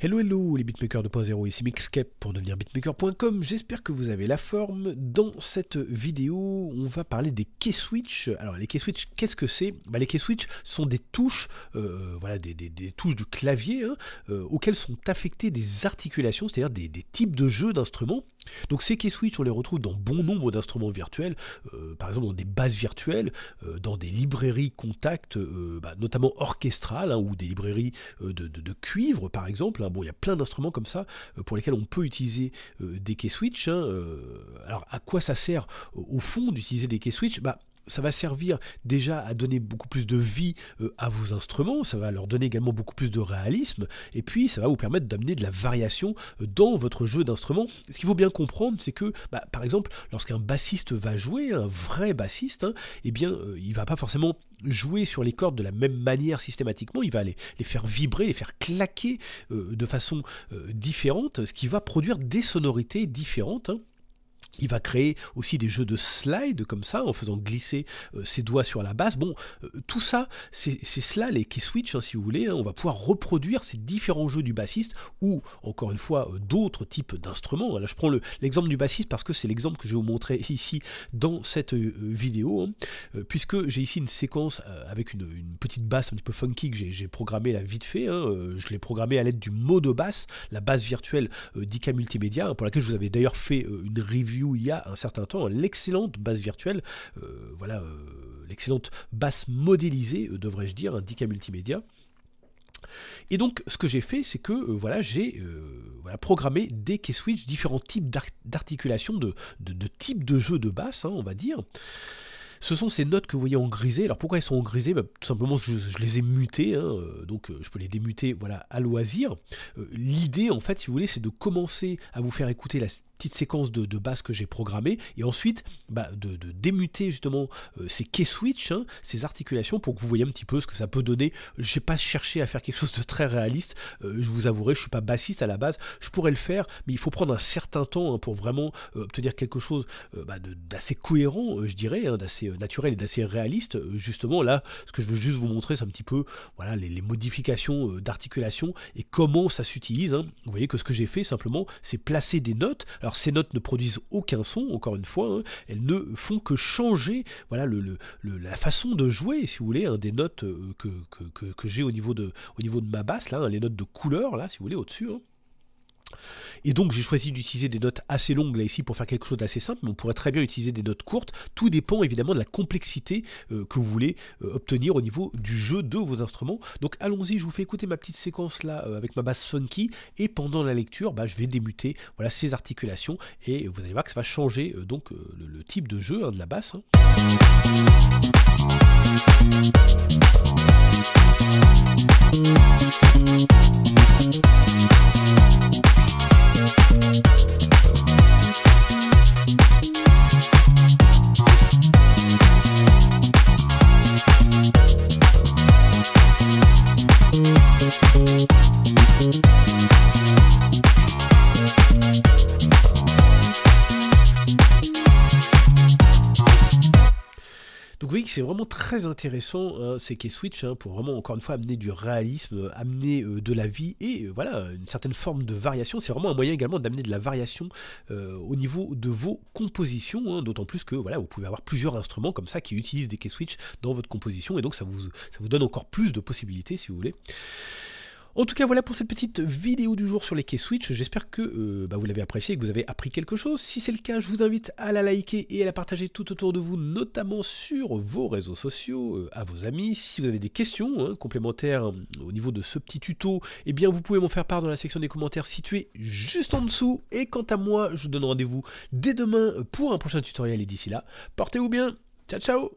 Hello hello les beatmakers 2.0, ici Mixcape pour devenir beatmaker.com, j'espère que vous avez la forme. Dans cette vidéo, on va parler des key switch. Alors les key switch, qu'est-ce que c'est bah, Les key switch sont des touches, euh, voilà, des, touches du clavier hein, euh, auxquelles sont affectées des articulations, c'est-à-dire des types de jeux d'instruments donc ces key switch, on les retrouve dans bon nombre d'instruments virtuels, euh, par exemple dans des bases virtuelles, euh, dans des librairies contact, euh, bah, notamment orchestrales, hein, ou des librairies de, cuivre par exemple. Hein. Bon, il y a plein d'instruments comme ça pour lesquels on peut utiliser des key switch. Hein, alors à quoi ça sert au fond d'utiliser des key switch bah, ça va servir déjà à donner beaucoup plus de vie euh, à vos instruments, ça va leur donner également beaucoup plus de réalisme, et puis ça va vous permettre d'amener de la variation euh, dans votre jeu d'instruments. Ce qu'il faut bien comprendre, c'est que, bah, par exemple, lorsqu'un bassiste va jouer, un vrai bassiste, hein, eh bien, euh, il va pas forcément jouer sur les cordes de la même manière systématiquement, il va les, les faire vibrer, les faire claquer de façon différente, ce qui va produire des sonorités différentes. Hein. Il va créer aussi des jeux de slide comme ça, en faisant glisser euh, ses doigts sur la basse. Bon, euh, tout ça, c'est cela les key switch, hein, si vous voulez. Hein. on va pouvoir reproduire ces différents jeux du bassiste ou, encore une fois, euh, d'autres types d'instruments. Là, je prends l'exemple du bassiste parce que c'est l'exemple que je vais vous montrer ici dans cette vidéo, hein. puisque j'ai ici une séquence avec une, petite basse un petit peu funky que j'ai programmée là vite fait. je l'ai programmée à l'aide du modo basse, la basse virtuelle d'IK Multimédia, pour laquelle je vous avais d'ailleurs fait une review il y a un certain temps, l'excellente basse virtuelle, euh, voilà, euh, l'excellente basse modélisée, euh, devrais-je dire, un DICA multimédia. Et donc, ce que j'ai fait, c'est que voilà, j'ai programmé des key switch différents types d'articulation, de, de, de types de jeux de basse, hein, on va dire. Ce sont ces notes que vous voyez en grisé. Alors pourquoi elles sont en grisé bah, Tout simplement, je, les ai mutées, hein, donc je peux les démuter voilà, à loisir. L'idée, en fait, si vous voulez, c'est de commencer à vous faire écouter la, petite séquence de, de basse que j'ai programmée, et ensuite bah, de, démuter justement euh, ces key switch, hein, ces articulations, pour que vous voyez un petit peu ce que ça peut donner. J'ai pas cherché à faire quelque chose de très réaliste, euh, je vous avouerai, je suis pas bassiste à la base, je pourrais le faire, mais il faut prendre un certain temps hein, pour vraiment euh, obtenir quelque chose bah, d'assez cohérent, je dirais, hein, d'assez naturel et d'assez réaliste. justement, là, ce que je veux juste vous montrer, c'est un petit peu voilà, les, les modifications d'articulation et comment ça s'utilise. Vous voyez que ce que j'ai fait simplement, c'est placer des notes. Alors ces notes ne produisent aucun son, encore une fois, hein. elles ne font que changer voilà, la façon de jouer, si vous voulez, un hein, des notes euh, que, j'ai au, niveau de, au niveau de ma basse, là, hein, les notes de couleur, là, si vous voulez, au-dessus. Et donc j'ai choisi d'utiliser des notes assez longues là ici pour faire quelque chose d'assez simple, mais on pourrait très bien utiliser des notes courtes. Tout dépend évidemment de la complexité euh, que vous voulez euh, obtenir au niveau du jeu de vos instruments. Donc allons-y, je vous fais écouter ma petite séquence là euh, avec ma basse funky, et pendant la lecture, bah, je vais démuter voilà, ces articulations, et vous allez voir que ça va changer donc le, type de jeu hein, de la basse. Hein. c'est vraiment très intéressant, hein, ces c'est Switch, hein, pour vraiment, encore une fois, amener du réalisme, euh, amener euh, de la vie et euh, voilà, une certaine forme de variation. C'est vraiment un moyen également d'amener de la variation au niveau de vos compositions, hein, d'autant plus que voilà, vous pouvez avoir plusieurs instruments comme ça qui utilisent des key Switch dans votre composition et donc ça vous, ça vous donne encore plus de possibilités si vous voulez. En tout cas, voilà pour cette petite vidéo du jour sur les quais Switch. J'espère que euh, bah, vous l'avez apprécié et que vous avez appris quelque chose. Si c'est le cas, je vous invite à la liker et à la partager tout autour de vous, notamment sur vos réseaux sociaux, euh, à vos amis. Si vous avez des questions hein, complémentaires euh, au niveau de ce petit tuto, eh bien vous pouvez m'en faire part dans la section des commentaires située juste en dessous. Et quant à moi, je vous donne rendez-vous dès demain pour un prochain tutoriel. Et d'ici là, portez-vous bien. Ciao ciao